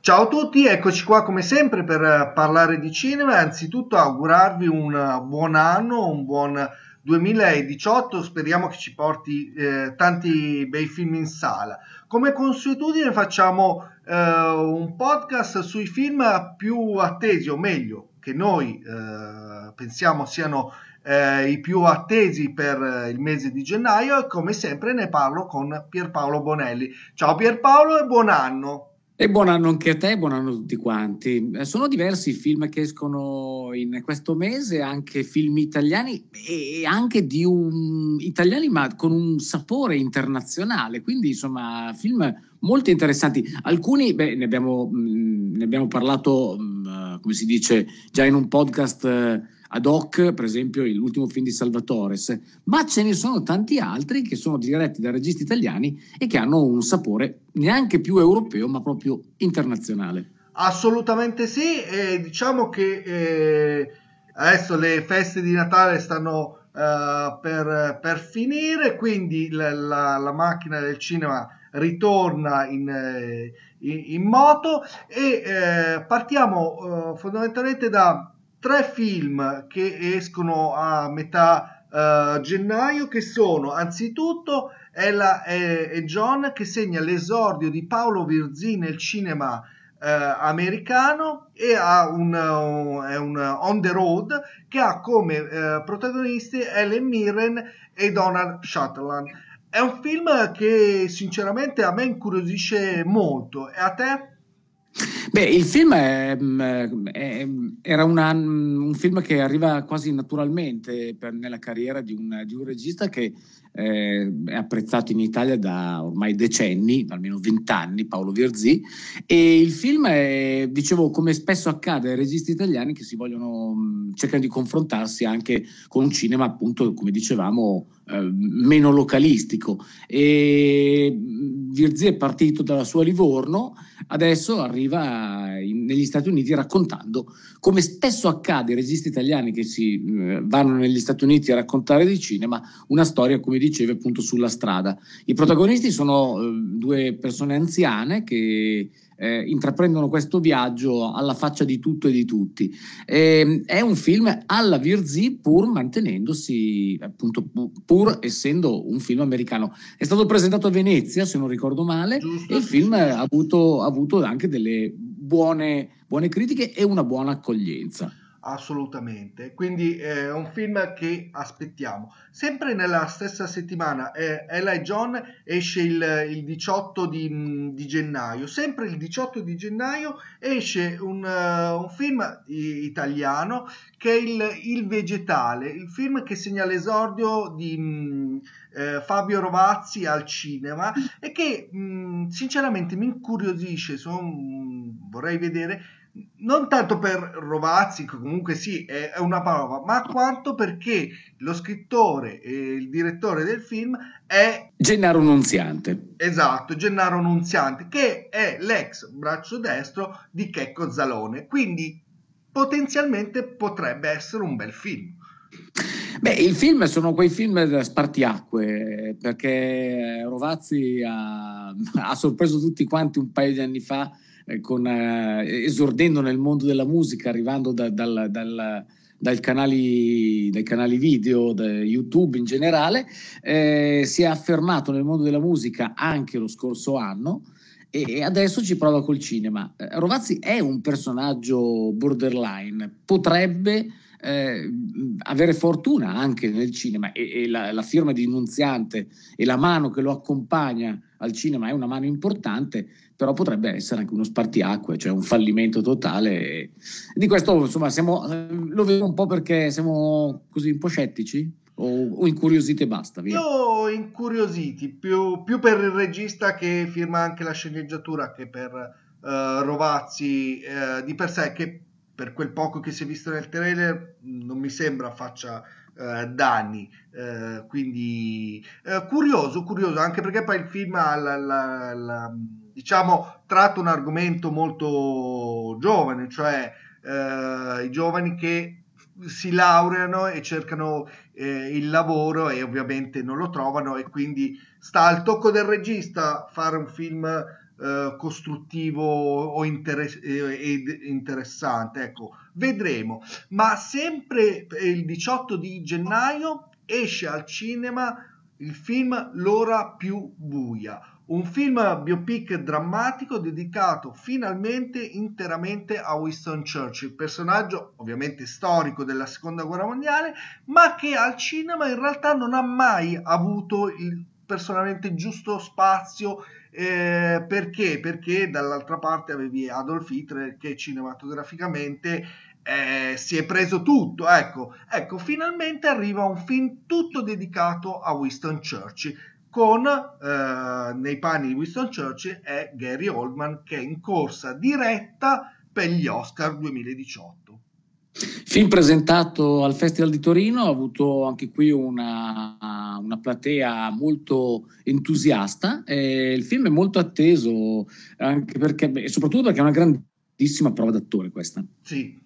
Ciao a tutti, eccoci qua come sempre per eh, parlare di cinema. Anzitutto augurarvi un eh, buon anno, un buon 2018, speriamo che ci porti eh, tanti bei film in sala. Come consuetudine facciamo eh, un podcast sui film più attesi, o meglio, che noi eh, pensiamo siano eh, i più attesi per eh, il mese di gennaio e come sempre ne parlo con Pierpaolo Bonelli. Ciao Pierpaolo e buon anno! E buon anno anche a te, buon anno a tutti quanti. Eh, sono diversi i film che escono in questo mese, anche film italiani e anche di un italiani ma con un sapore internazionale, quindi insomma film molto interessanti. Alcuni, beh, ne abbiamo, mh, mm, ne abbiamo parlato, mh, mm, eh, come si dice, già in un podcast eh, ad hoc, per esempio l'ultimo film di Salvatore, ma ce ne sono tanti altri che sono diretti da registi italiani e che hanno un sapore neanche più europeo, ma proprio internazionale. Assolutamente sì, e diciamo che eh, adesso le feste di Natale stanno... Uh, per, per, finire, quindi la, la, la macchina del cinema ritorna in, eh, in, in moto e eh, partiamo eh, fondamentalmente da tre film che escono a metà eh, gennaio che sono anzitutto Ella e, e, John che segna l'esordio di Paolo Virzì nel cinema eh, americano e ha un, eh, è un On the Road che ha come protagonisti Ellen Mirren e Donald Shatland è un film che sinceramente a me incuriosisce molto. E a te? Beh, il film è, mm, è, era una, un film che arriva quasi naturalmente per, nella carriera di un, di un regista che eh, è apprezzato in Italia da ormai decenni, almeno vent'anni, Paolo Virzì, e il film è, dicevo, come spesso accade ai registi italiani che si vogliono, mh, mm, cercano di confrontarsi anche con un cinema, appunto, come dicevamo, eh, meno localistico. E mm, Virzì è partito dalla sua Livorno, adesso arriva in, negli Stati Uniti raccontando, come spesso accade ai registi italiani che si eh, vanno negli Stati Uniti a raccontare di cinema, una storia, come dicevo, dicevi appunto sulla strada. I protagonisti sono eh, due persone anziane che eh, intraprendono questo viaggio alla faccia di tutto e di tutti. E, ehm, è un film alla Virzi pur mantenendosi, appunto, pur essendo un film americano. È stato presentato a Venezia, se non ricordo male, Giusto. e il film ha avuto, ha avuto anche delle buone, buone critiche e una buona accoglienza assolutamente. Quindi eh, è un film che aspettiamo. Sempre nella stessa settimana, eh, e John esce il, il 18 di, mm, di, gennaio. Sempre il 18 di gennaio esce un, uh, un film italiano che è il, il, Vegetale, il film che segna l'esordio di mh, mm, eh, Fabio Rovazzi al cinema e che mh, mm, sinceramente mi incuriosisce, sono, vorrei vedere non tanto per Rovazzi, che comunque sì, è, è una parola, ma quanto perché lo scrittore e il direttore del film è Gennaro Nunziante. Esatto, Gennaro Nunziante, che è l'ex braccio destro di Checco Zalone. Quindi potenzialmente potrebbe essere un bel film. Beh, i film sono quei film da spartiacque, perché Rovazzi ha, ha sorpreso tutti quanti un paio di anni fa eh, con, eh, esordendo nel mondo della musica, arrivando da, dal, dal, dal canali, dai canali video, da YouTube in generale, eh, si è affermato nel mondo della musica anche lo scorso anno e adesso ci prova col cinema. Eh, Rovazzi è un personaggio borderline, potrebbe eh, avere fortuna anche nel cinema e, e la, la, firma di Nunziante e la mano che lo accompagna al cinema è una mano importante, però potrebbe essere anche uno spartiacque, cioè un fallimento totale. Di questo insomma siamo, eh, lo vedo un po' perché siamo così un po' scettici o, incuriositi e basta? Via. Io incuriositi, più, più, per il regista che firma anche la sceneggiatura che per uh, Rovazzi uh, di per sé, che per quel poco che si è visto nel trailer non mi sembra faccia eh, danni eh, quindi eh, curioso curioso anche perché poi il film ha la, la, la, diciamo tratta un argomento molto giovane cioè eh, i giovani che si laureano e cercano eh, il lavoro e ovviamente non lo trovano e quindi sta al tocco del regista fare un film eh, costruttivo o inter- eh, interessante. Ecco, vedremo. Ma sempre il 18 di gennaio esce al cinema il film L'ora più buia, un film biopic drammatico dedicato finalmente interamente a Winston Churchill, personaggio ovviamente storico della seconda guerra mondiale, ma che al cinema in realtà non ha mai avuto il personalmente giusto spazio eh, perché? Perché dall'altra parte avevi Adolf Hitler che cinematograficamente eh, si è preso tutto. Ecco. ecco, finalmente arriva un film tutto dedicato a Winston Churchill con eh, nei panni di Winston Churchill e Gary Oldman che è in corsa diretta per gli Oscar 2018. Film presentato al Festival di Torino, ha avuto anche qui una, una platea molto entusiasta. Eh, il film è molto atteso, anche perché, e soprattutto perché è una grandissima prova d'attore questa. Sì,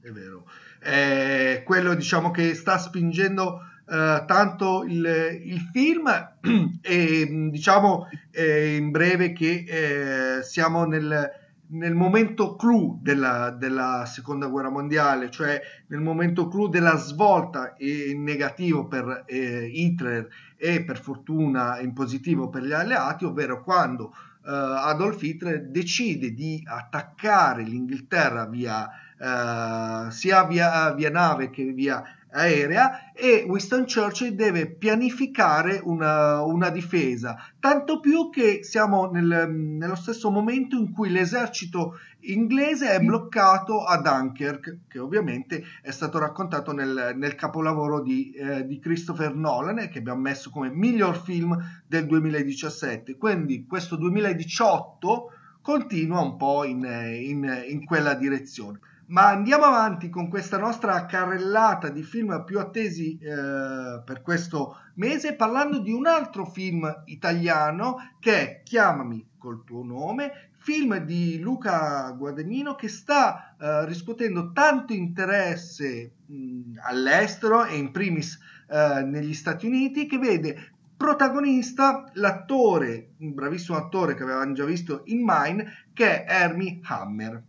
è vero. È quello diciamo che sta spingendo eh, tanto il, il, film e diciamo eh, in breve che eh, siamo nel nel momento clou della, della, seconda guerra mondiale, cioè nel momento clou della svolta in negativo per eh, Hitler e per fortuna in positivo per gli alleati, ovvero quando eh, Adolf Hitler decide di attaccare l'Inghilterra via, eh, sia via, via nave che via aerea e Winston Churchill deve pianificare una, una difesa, tanto più che siamo nel, nello stesso momento in cui l'esercito inglese è bloccato a Dunkirk, che ovviamente è stato raccontato nel, nel capolavoro di, eh, di, Christopher Nolan che abbiamo messo come miglior film del 2017. Quindi questo 2018 continua un po' in, in, in quella direzione. Ma andiamo avanti con questa nostra carrellata di film più attesi eh, per questo mese parlando di un altro film italiano che è Chiamami col tuo nome, film di Luca Guadagnino che sta eh, riscuotendo tanto interesse mh, all'estero e in primis eh, negli Stati Uniti che vede protagonista l'attore, un bravissimo attore che avevamo già visto in Mine, che è Ernie Hammer.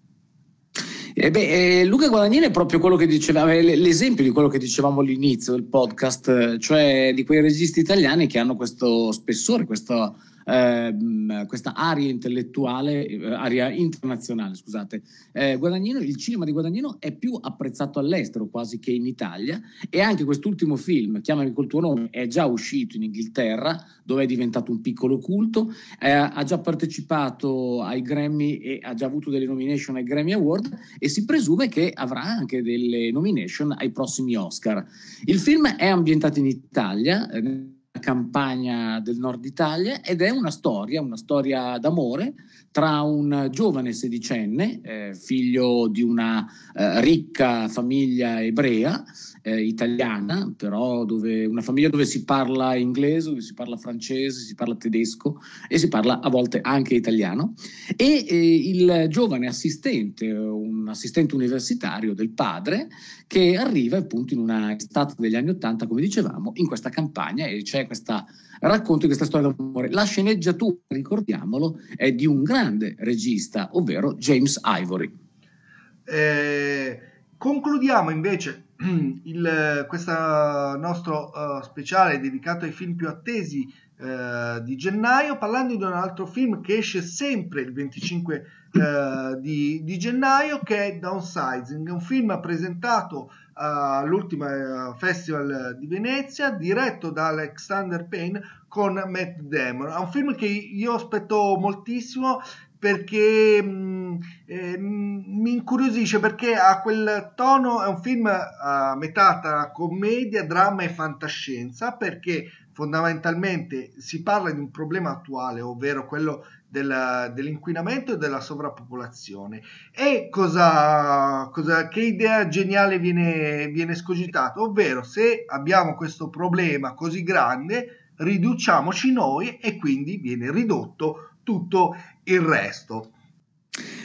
Eh beh, eh, Luca Guadagnini è proprio quello che dicevamo, l'esempio di quello che dicevamo all'inizio del podcast, eh, cioè di quei registi italiani che hanno questo spessore, questo, ehm, questa aria intellettuale, eh, aria internazionale, scusate. Eh, Guadagnino, il cinema di Guadagnino è più apprezzato all'estero quasi che in Italia e anche quest'ultimo film, Chiamami col tuo nome, è già uscito in Inghilterra, dove è diventato un piccolo culto, eh, ha già partecipato ai Grammy e ha già avuto delle nomination ai Grammy Award e si presume che avrà anche delle nomination ai prossimi Oscar. Il film è ambientato in Italia, eh, campagna del nord Italia ed è una storia, una storia d'amore tra un giovane sedicenne, eh, figlio di una eh, ricca famiglia ebrea, eh, italiana, però dove, una famiglia dove si parla inglese, dove si parla francese, si parla tedesco e si parla a volte anche italiano. E eh, il giovane assistente, un assistente universitario del padre, che arriva appunto in una estate degli anni Ottanta, come dicevamo, in questa campagna e c'è questa racconto di questa storia d'amore. La sceneggiatura, ricordiamolo, è di un grande regista, ovvero James Ivory. Eh, concludiamo invece il, eh, questo nostro uh, speciale dedicato ai film più attesi uh, di gennaio, parlando di un altro film che esce sempre il 25 uh, di, di, gennaio, che è Downsizing, un film presentato all'ultima Festival di Venezia, diretto da Alexander Payne con Matt Damon. È un film che io aspetto moltissimo perché mh, mm, eh, mi incuriosisce perché ha quel tono, è un film eh, a metà tra commedia, dramma e fantascienza perché fondamentalmente si parla di un problema attuale, ovvero quello della, dell'inquinamento e della sovrappopolazione. E cosa, cosa, che idea geniale viene, viene escogitata? Ovvero se abbiamo questo problema così grande, riduciamoci noi e quindi viene ridotto tutto il resto.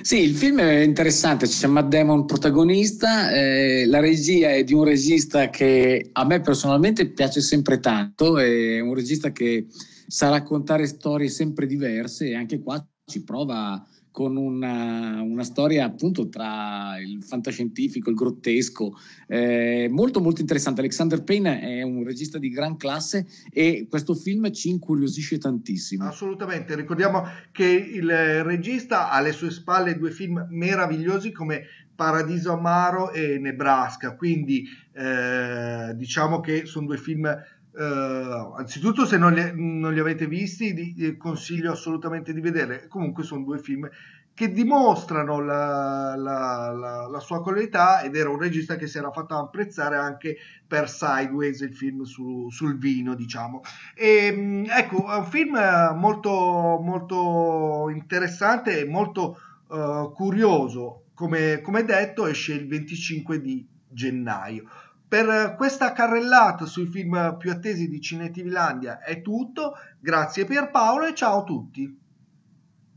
Sì, il film è interessante, c'è Matt Damon protagonista, eh, la regia è di un regista che a me personalmente piace sempre tanto, è un regista che sa raccontare storie sempre diverse e anche qua ci prova con una, una, storia appunto tra il fantascientifico, il grottesco, eh, molto molto interessante. Alexander Payne è un regista di gran classe e questo film ci incuriosisce tantissimo. Assolutamente, ricordiamo che il regista ha alle sue spalle due film meravigliosi come Paradiso Amaro e Nebraska, quindi eh, diciamo che sono due film Uh, anzitutto, se non li, non li avete visti, di, eh, consiglio assolutamente di vederli. Comunque, sono due film che dimostrano la, la, la, la, sua qualità ed era un regista che si era fatto apprezzare anche per Sideways, il film su, sul vino, diciamo. E, ehm, ecco, è un film molto, molto interessante e molto uh, curioso. Come, come detto, esce il 25 di gennaio. Per questa carrellata sui film più attesi di Cinetivilandia è tutto, grazie Pierpaolo e ciao a tutti!